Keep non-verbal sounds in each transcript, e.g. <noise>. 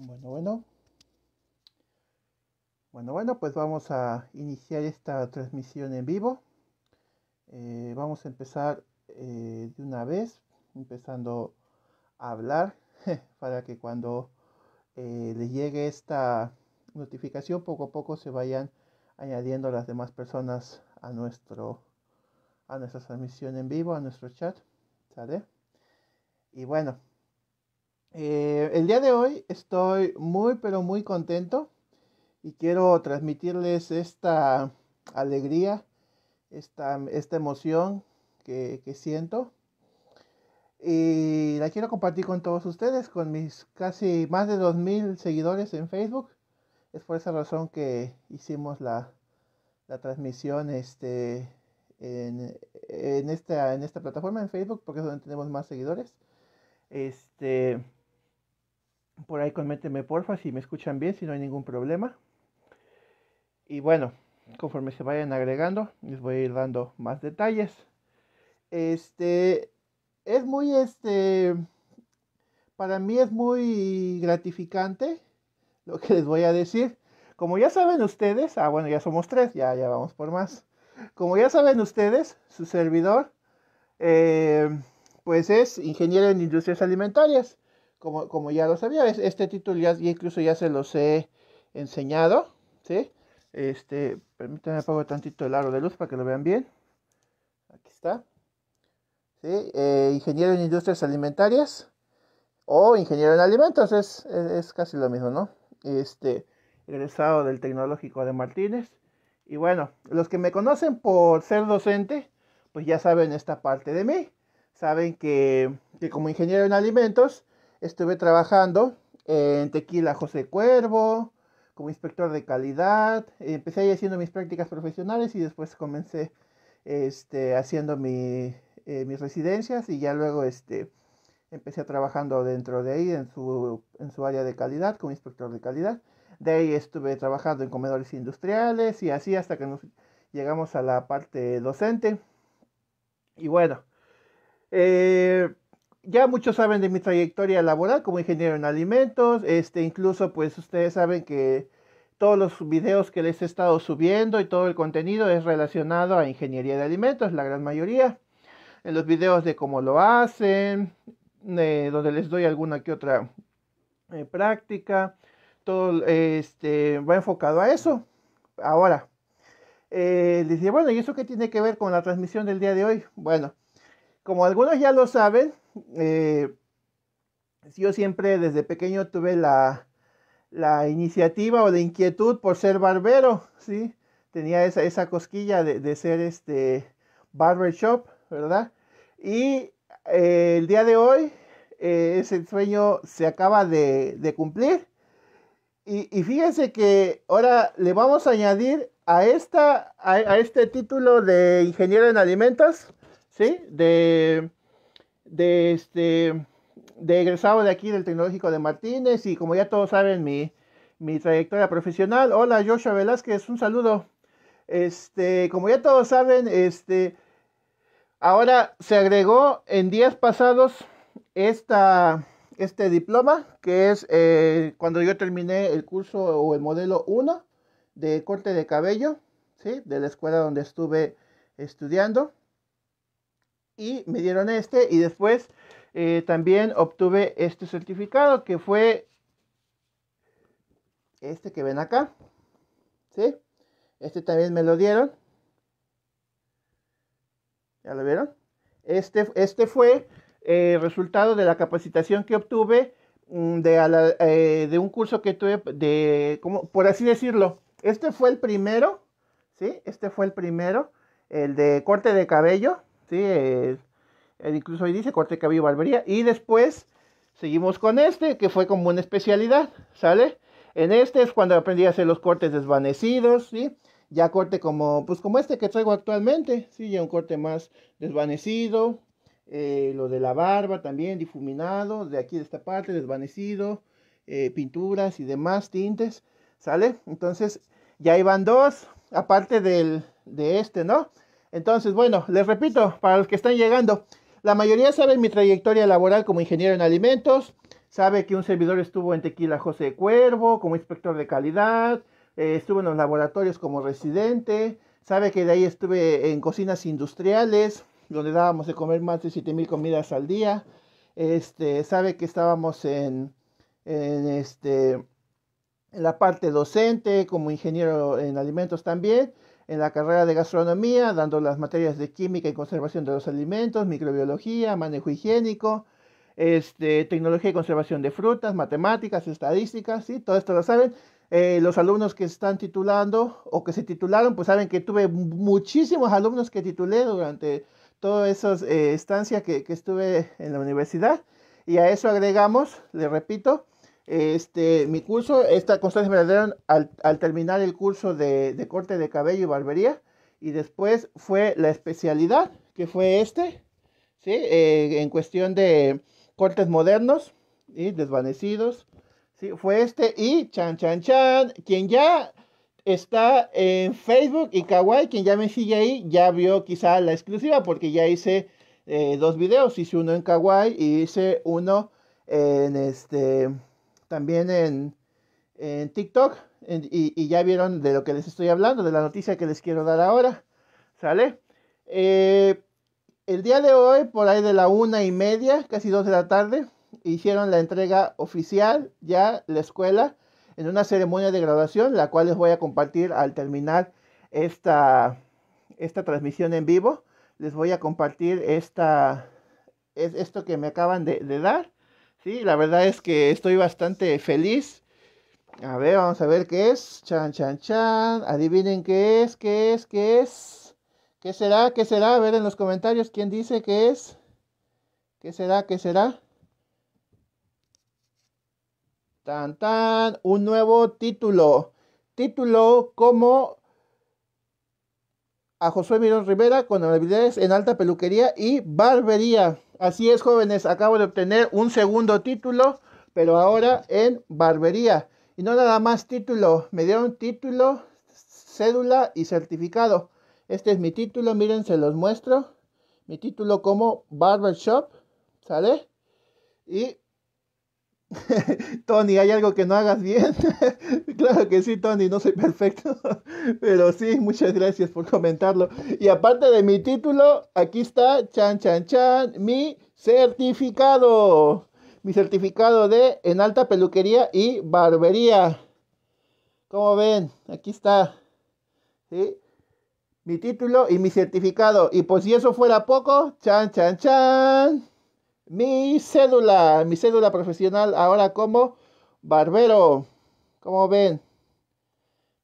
Bueno, bueno. Bueno, bueno, pues vamos a iniciar esta transmisión en vivo. Eh, vamos a empezar eh, de una vez, empezando a hablar, <laughs> para que cuando eh, le llegue esta notificación, poco a poco se vayan añadiendo las demás personas a nuestro a nuestra transmisión en vivo, a nuestro chat. ¿Sale? Y bueno, eh, el día de hoy estoy muy pero muy contento y quiero transmitirles esta alegría, esta, esta emoción que, siento y la quiero compartir con todos ustedes, con mis casi más de 2.000 seguidores en Facebook. Es por esa razón que hicimos la, transmisión este, en, esta, en esta plataforma, en Facebook, porque es donde tenemos más seguidores. Este, por ahí coméntenme porfa si me escuchan bien, si no hay ningún problema. Y bueno, conforme se vayan agregando, les voy a ir dando más detalles. Este es muy este para mí es muy gratificante lo que les voy a decir. Como ya saben ustedes, ah bueno, ya somos tres, ya, ya vamos por más. Como ya saben ustedes, su servidor eh, pues es ingeniero en industrias alimentarias como, como ya lo sabía, este título ya, ya incluso ya se los he enseñado, ¿sí? Este, permítanme apago tantito el aro de luz para que lo vean bien. Aquí está. ¿Sí? Eh, ingeniero en industrias alimentarias o ingeniero en alimentos, es, es, casi lo mismo, ¿no? Este, egresado del Tecnológico de Martínez. Y bueno, los que me conocen por ser docente, pues ya saben esta parte de mí. Saben que, que como ingeniero en alimentos, estuve trabajando eh, en Tequila José Cuervo, como inspector de calidad, empecé ahí haciendo mis prácticas profesionales y después comencé este, haciendo eh, mis residencias y ya luego este, empecé trabajando dentro de ahí en su, en su área de calidad como inspector de calidad. De ahí estuve trabajando en comedores industriales y así hasta que nos llegamos a la parte docente. Y bueno, eh, ya muchos saben de mi trayectoria laboral como ingeniero en alimentos, este, incluso pues ustedes saben que todos los videos que les he estado subiendo y todo el contenido es relacionado a ingeniería de alimentos, la gran mayoría. En los videos de cómo lo hacen, eh, donde les doy alguna que otra eh, práctica, todo este, va enfocado a eso. Ahora, eh, les dice, bueno, ¿y eso qué tiene que ver con la transmisión del día de hoy? Bueno, como algunos ya lo saben, eh, yo siempre desde pequeño tuve la, iniciativa o la inquietud por ser barbero, ¿sí? Tenía esa, esa cosquilla de, ser este barbershop, ¿verdad? Y eh, el día de hoy eh, ese sueño se acaba de, cumplir. Y, fíjense que ahora le vamos a añadir a, esta, a este título de ingeniero en alimentos, ¿sí? De de, este, de egresado de aquí del Tecnológico de Martínez y como ya todos saben mi, trayectoria profesional. Hola Joshua Velázquez, un saludo. Este, como ya todos saben, este, ahora se agregó en días pasados esta, este diploma que es eh, cuando yo terminé el curso o el modelo 1 de corte de cabello, ¿sí? de la escuela donde estuve estudiando y me dieron este y después eh, también obtuve este certificado que fue este que ven acá. ¿Sí? Este también me lo dieron. ¿Ya lo vieron? Este, este fue el eh, resultado de la capacitación que obtuve mm, eh, de, un curso que tuve de, por así decirlo, este fue el primero, ¿sí? Este fue el primero, el de corte de cabello, ¿sí? Este, eh, incluso ahí dice corte de cabello barbería. Y después seguimos con este, que fue como una especialidad, ¿sale? En este es cuando aprendí a hacer los cortes desvanecidos, ¿sí? Ya corte como, pues como este que traigo actualmente, ¿sí? Ya un corte más desvanecido. Eh, lo de la barba también, difuminado, de aquí de esta parte, desvanecido. Eh, pinturas y demás tintes, ¿sale? Entonces, ya iban dos, aparte de este, ¿no? Entonces, bueno, les repito, para los que están llegando, la mayoría sabe mi trayectoria laboral como ingeniero en alimentos, sabe que un servidor estuvo en Tequila José Cuervo como inspector de calidad, eh, Estuvo estuve en los laboratorios como residente, sabe que de ahí estuve en cocinas industriales, donde dábamos de comer más de 7000 comidas al día. Este, sabe que estábamos en, este, en la parte docente, como ingeniero en alimentos también en la carrera de gastronomía, dando las materias de química y conservación de los alimentos, microbiología, manejo higiénico, este, tecnología y conservación de frutas, matemáticas, estadísticas, ¿sí? todo esto lo saben. Eh, los alumnos que están titulando o que se titularon, pues saben que tuve muchísimos alumnos que titulé durante todas esas eh, estancias que, que estuve en la universidad. Y a eso agregamos, le repito, este, mi curso, esta Constancia la dieron al, terminar el curso de, corte de cabello y barbería, y después fue la especialidad, que fue este, ¿sí? Eh, en cuestión de cortes modernos y desvanecidos, ¿sí? fue este, y Chan Chan Chan, quien ya está en Facebook y Kawaii, quien ya me sigue ahí, ya vio quizá la exclusiva, porque ya hice eh, dos videos, hice uno en Kawaii y hice uno en este también en, en TikTok. y, ya vieron de lo que les estoy hablando, de la noticia que les quiero dar ahora. ¿Sale? Eh, el día de hoy, por ahí de la una y media, casi dos de la tarde, hicieron la entrega oficial ya la escuela en una ceremonia de graduación, la cual les voy a compartir al terminar esta, esta transmisión en vivo. Les voy a compartir esta, es esto que me acaban de dar la verdad es que estoy bastante feliz. A ver, vamos a ver qué es. Chan, chan, chan. Adivinen qué es, qué es, qué es. ¿Qué será? ¿Qué será? A ver en los comentarios quién dice qué es. ¿Qué será? ¿Qué será? Tan, tan. Un nuevo título. Título como a Josué Mirón Rivera con habilidades en alta peluquería y barbería. Así es, jóvenes, acabo de obtener un segundo título, pero ahora en barbería. Y no nada más título, me dieron título, cédula y certificado. Este es mi título, miren, se los muestro. Mi título como Barbershop, ¿sale? Y <laughs> Tony, ¿hay algo que no hagas bien? <laughs> claro que sí, Tony, no soy perfecto, <laughs> pero sí, muchas gracias por comentarlo. Y aparte de mi título, aquí está, chan, chan, chan, mi certificado. Mi certificado de en alta peluquería y barbería. Como ven, aquí está. ¿Sí? Mi título y mi certificado. Y por si eso fuera poco, chan, chan, chan mi cédula, mi cédula profesional ahora como barbero. Como ven,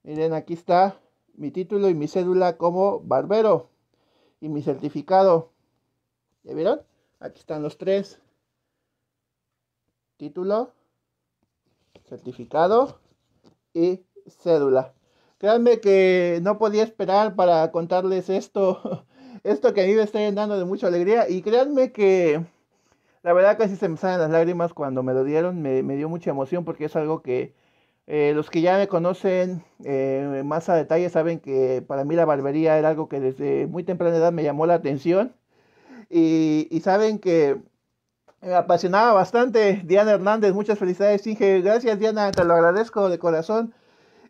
miren, aquí está mi título y mi cédula como barbero y mi certificado. ¿Ya vieron? Aquí están los tres. Título, certificado y cédula. Créanme que no podía esperar para contarles esto, <laughs> esto que a mí me está dando de mucha alegría y créanme que la verdad casi se me salen las lágrimas cuando me lo dieron, me, dio mucha emoción porque es algo que eh, los que ya me conocen eh, más a detalle saben que para mí la barbería era algo que desde muy temprana edad me llamó la atención y, saben que me apasionaba bastante Diana Hernández, muchas felicidades Inge, gracias Diana, te lo agradezco de corazón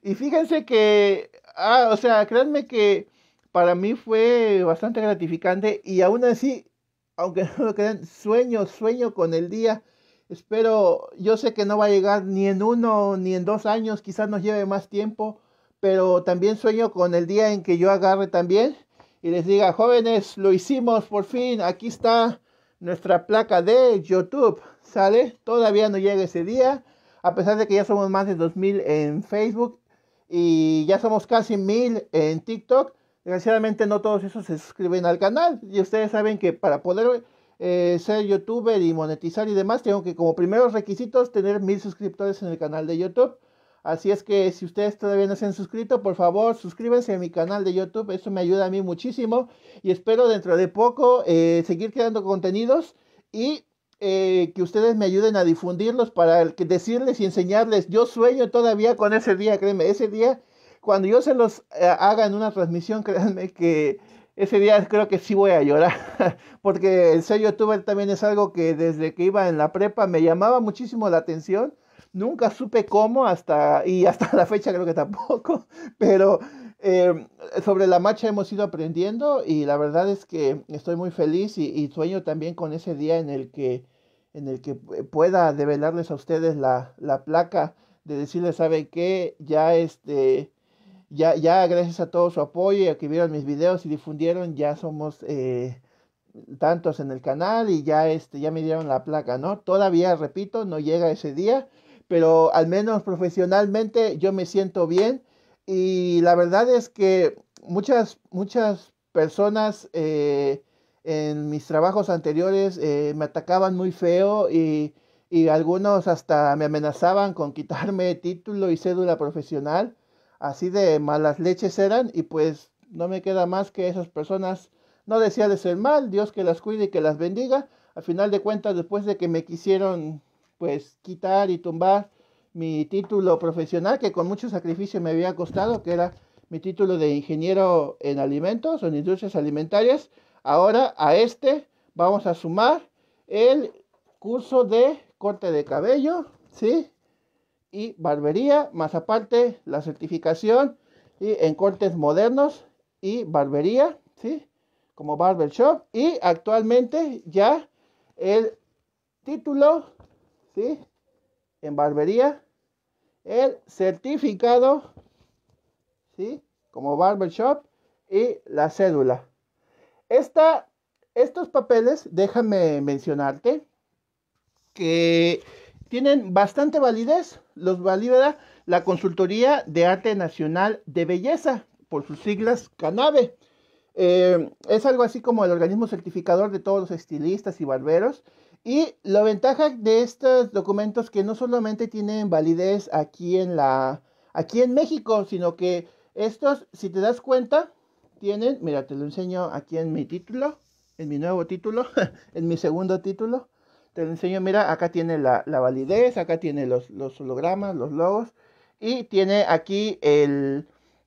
y fíjense que, ah, o sea, créanme que para mí fue bastante gratificante y aún así aunque <laughs> no lo crean, sueño, sueño con el día. Espero, yo sé que no va a llegar ni en uno ni en dos años, quizás nos lleve más tiempo, pero también sueño con el día en que yo agarre también y les diga, jóvenes, lo hicimos por fin, aquí está nuestra placa de YouTube, ¿sale? Todavía no llega ese día, a pesar de que ya somos más de 2.000 en Facebook y ya somos casi 1.000 en TikTok Desgraciadamente no todos esos se suscriben al canal y ustedes saben que para poder eh, ser youtuber y monetizar y demás, tengo que como primeros requisitos tener mil suscriptores en el canal de YouTube. Así es que si ustedes todavía no se han suscrito, por favor suscríbanse a mi canal de YouTube. Eso me ayuda a mí muchísimo. Y espero dentro de poco eh, seguir creando contenidos y eh, que ustedes me ayuden a difundirlos para decirles y enseñarles. Yo sueño todavía con ese día, créeme, ese día cuando yo se los eh, haga en una transmisión, <laughs> créanme que ese día creo que sí voy a llorar, <laughs> porque el ser youtuber también es algo que desde que iba en la prepa me llamaba muchísimo la atención. Nunca supe cómo hasta, y hasta la fecha creo que tampoco, <laughs> pero eh, sobre la marcha hemos ido aprendiendo y la verdad es que estoy muy feliz y, sueño también con ese día en el que, en el que pueda develarles a ustedes la, la placa de decirles, ¿saben qué? Ya este ya, gracias a todo su apoyo y a que vieron mis videos y difundieron, ya somos eh, tantos en el canal y ya, este, ya me dieron la placa, ¿no? Todavía, repito, no llega ese día, pero al menos profesionalmente yo me siento bien y la verdad es que muchas, muchas personas eh, en mis trabajos anteriores eh, me atacaban muy feo y, y algunos hasta me amenazaban con quitarme <laughs> título y cédula profesional así de malas leches eran y pues no me queda más que esas personas no de ser mal, Dios que las cuide y que las bendiga. Al final de cuentas, después de que me quisieron pues quitar y tumbar mi título profesional, que con mucho sacrificio me había costado, que era mi título de ingeniero en alimentos o en industrias alimentarias, ahora a este vamos a sumar el curso de corte de cabello, ¿sí? y barbería, más aparte la certificación y en cortes modernos y barbería, ¿sí? Como shop y actualmente ya el título, ¿sí? En barbería, el certificado, ¿sí? Como shop y la cédula. Esta, estos papeles, déjame mencionarte que tienen bastante validez. Los valida la Consultoría de Arte Nacional de Belleza, por sus siglas CANABE. Eh, es algo así como el organismo certificador de todos los estilistas y barberos. Y la ventaja de estos documentos que no solamente tienen validez aquí en la aquí en México, sino que estos, si te das cuenta, tienen, mira, te lo enseño aquí en mi título, en mi nuevo título, <laughs> en mi segundo título te enseño, mira, acá tiene la, validez, acá tiene los, hologramas, los logos, y tiene aquí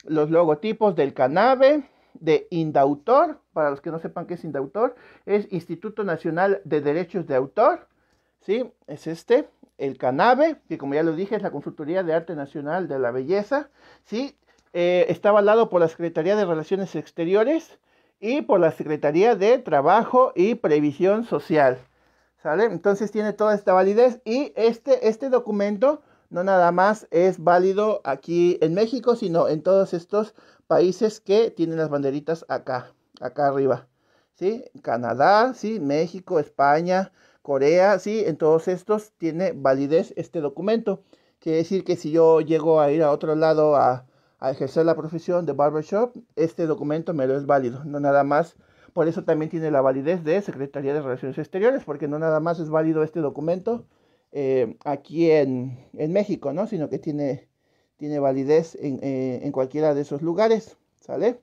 los logotipos del CANAVE, de Indautor, para los que no sepan qué es Indautor, es Instituto Nacional de Derechos de Autor, ¿sí? Es este, el CANAVE, que como ya lo dije, es la Consultoría de Arte Nacional de la Belleza, ¿sí? Eh, está avalado por la Secretaría de Relaciones Exteriores y por la Secretaría de Trabajo y Previsión Social. ¿Sale? Entonces tiene toda esta validez y este, este documento no nada más es válido aquí en México, sino en todos estos países que tienen las banderitas acá, acá arriba. ¿Sí? Canadá, ¿sí? México, España, Corea, ¿sí? En todos estos tiene validez este documento. Quiere decir que si yo llego a ir a otro lado a, a ejercer la profesión de barbershop, este documento me lo es válido, no nada más por eso también tiene la validez de Secretaría de Relaciones Exteriores, porque no nada más es válido este documento eh, aquí en, México, ¿no? Sino que tiene, tiene validez eh, en, cualquiera de esos lugares, ¿sale?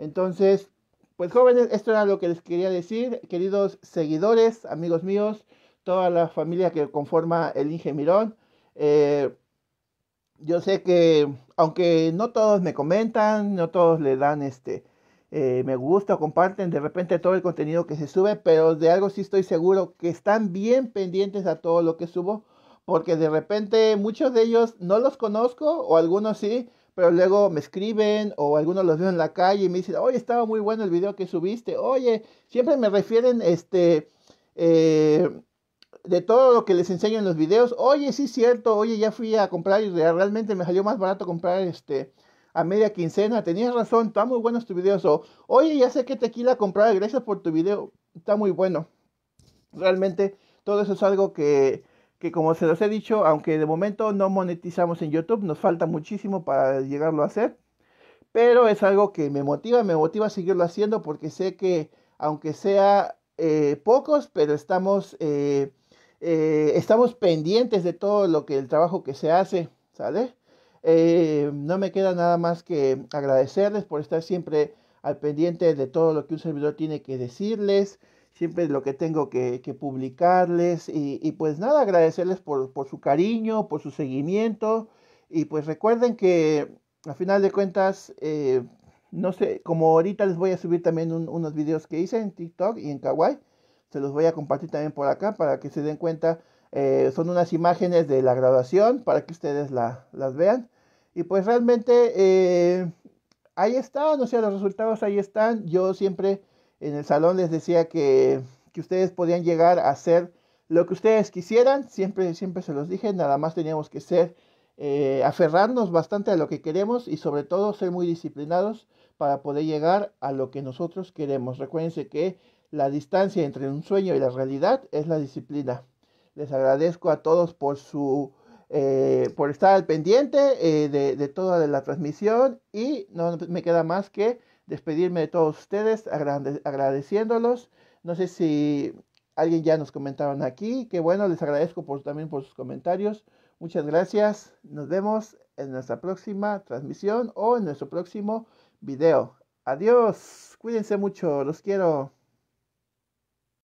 Entonces, pues jóvenes, esto era lo que les quería decir, queridos seguidores, amigos míos, toda la familia que conforma el Inge Mirón. Eh, yo sé que, aunque no todos me comentan, no todos le dan este eh, me gusta o comparten de repente todo el contenido que se sube, pero de algo sí estoy seguro que están bien pendientes a todo lo que subo, porque de repente muchos de ellos no los conozco o algunos sí, pero luego me escriben o algunos los veo en la calle y me dicen, oye, estaba muy bueno el video que subiste, oye, siempre me refieren, este, eh, de todo lo que les enseño en los videos, oye, sí es cierto, oye, ya fui a comprar y realmente me salió más barato comprar este a media quincena. Tenías razón, está muy buenos tu este videos. oye, ya sé que tequila comprar, gracias por tu video, está muy bueno. Realmente todo eso es algo que, que, como se los he dicho, aunque de momento no monetizamos en YouTube, nos falta muchísimo para llegarlo a hacer. Pero es algo que me motiva, me motiva a seguirlo haciendo porque sé que, aunque sea eh, pocos, pero estamos, eh, eh, estamos pendientes de todo lo que el trabajo que se hace, ¿sale? Eh, no me queda nada más que agradecerles por estar siempre al pendiente de todo lo que un servidor tiene que decirles, siempre lo que tengo que, publicarles y, pues nada, agradecerles por, su cariño, por su seguimiento y pues recuerden que a final de cuentas, eh, no sé, como ahorita les voy a subir también unos videos que hice en TikTok y en Kawaii, se los voy a compartir también por acá para que se den cuenta eh, son unas imágenes de la graduación para que ustedes las vean. Y pues realmente eh, ahí están, o sea, los resultados ahí están. Yo siempre en el salón les decía que, ustedes podían llegar a hacer lo que ustedes quisieran. Siempre, siempre se los dije, nada más teníamos que ser, eh, aferrarnos bastante a lo que queremos y sobre todo ser muy disciplinados para poder llegar a lo que nosotros queremos. Recuérdense que la distancia entre un sueño y la realidad es la disciplina. Les agradezco a todos por su eh, por estar al pendiente eh, de, de, toda la transmisión y no me queda más que despedirme de todos ustedes agradeciéndolos. No sé si alguien ya nos comentaron aquí, que bueno, les agradezco por, también por sus comentarios. Muchas gracias, nos vemos en nuestra próxima transmisión o en nuestro próximo video. Adiós, cuídense mucho, los quiero.